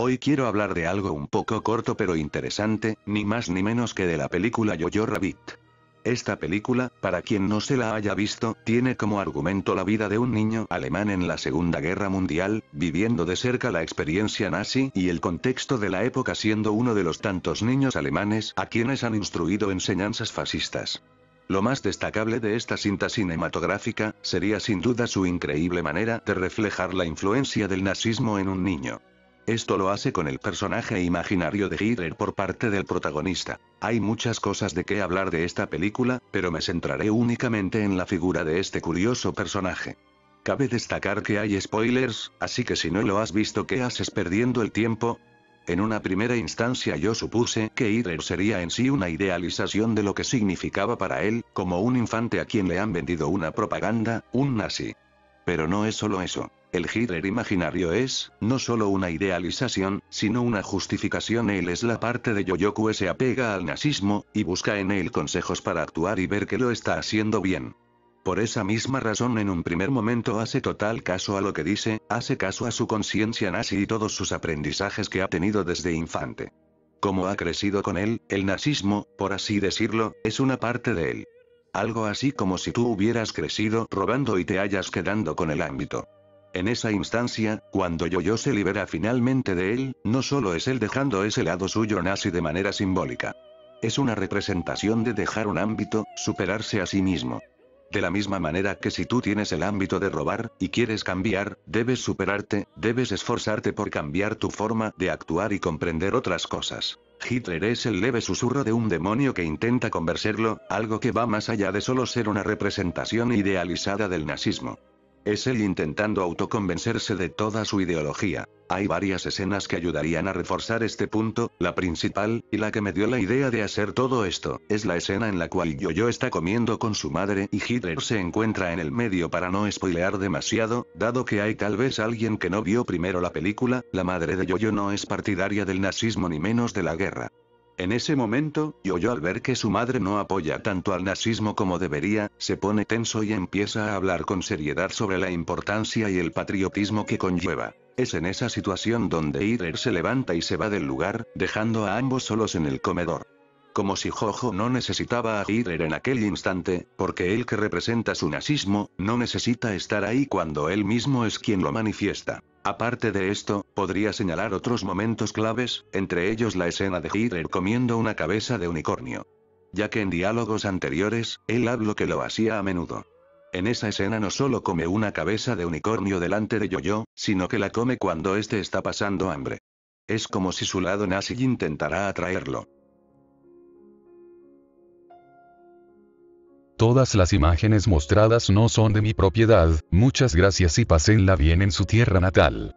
Hoy quiero hablar de algo un poco corto pero interesante, ni más ni menos que de la película Yo-Yo Rabbit. Esta película, para quien no se la haya visto, tiene como argumento la vida de un niño alemán en la Segunda Guerra Mundial, viviendo de cerca la experiencia nazi y el contexto de la época siendo uno de los tantos niños alemanes a quienes han instruido enseñanzas fascistas. Lo más destacable de esta cinta cinematográfica sería sin duda su increíble manera de reflejar la influencia del nazismo en un niño. Esto lo hace con el personaje imaginario de Hitler por parte del protagonista. Hay muchas cosas de qué hablar de esta película, pero me centraré únicamente en la figura de este curioso personaje. Cabe destacar que hay spoilers, así que si no lo has visto, ¿qué haces perdiendo el tiempo? En una primera instancia yo supuse que Hitler sería en sí una idealización de lo que significaba para él, como un infante a quien le han vendido una propaganda, un nazi. Pero no es solo eso. El Hitler imaginario es, no solo una idealización, sino una justificación. Él es la parte de Yoyoku se apega al nazismo, y busca en él consejos para actuar y ver que lo está haciendo bien. Por esa misma razón en un primer momento hace total caso a lo que dice, hace caso a su conciencia nazi y todos sus aprendizajes que ha tenido desde infante. Como ha crecido con él, el nazismo, por así decirlo, es una parte de él. Algo así como si tú hubieras crecido robando y te hayas quedando con el ámbito. En esa instancia, cuando Yo-Yo se libera finalmente de él, no solo es él dejando ese lado suyo nazi de manera simbólica. Es una representación de dejar un ámbito, superarse a sí mismo. De la misma manera que si tú tienes el ámbito de robar, y quieres cambiar, debes superarte, debes esforzarte por cambiar tu forma de actuar y comprender otras cosas. Hitler es el leve susurro de un demonio que intenta convencerlo, algo que va más allá de solo ser una representación idealizada del nazismo. Es él intentando autoconvencerse de toda su ideología. Hay varias escenas que ayudarían a reforzar este punto, la principal, y la que me dio la idea de hacer todo esto, es la escena en la cual yo está comiendo con su madre y Hitler se encuentra en el medio para no spoilear demasiado, dado que hay tal vez alguien que no vio primero la película, la madre de Yo-Yo no es partidaria del nazismo ni menos de la guerra. En ese momento, Yoyo al ver que su madre no apoya tanto al nazismo como debería, se pone tenso y empieza a hablar con seriedad sobre la importancia y el patriotismo que conlleva. Es en esa situación donde Hitler se levanta y se va del lugar, dejando a ambos solos en el comedor como si Jojo no necesitaba a Hitler en aquel instante, porque él que representa su nazismo, no necesita estar ahí cuando él mismo es quien lo manifiesta. Aparte de esto, podría señalar otros momentos claves, entre ellos la escena de Hitler comiendo una cabeza de unicornio. Ya que en diálogos anteriores, él habló que lo hacía a menudo. En esa escena no solo come una cabeza de unicornio delante de Yoyo, sino que la come cuando éste está pasando hambre. Es como si su lado nazi intentara atraerlo. Todas las imágenes mostradas no son de mi propiedad, muchas gracias y pasenla bien en su tierra natal.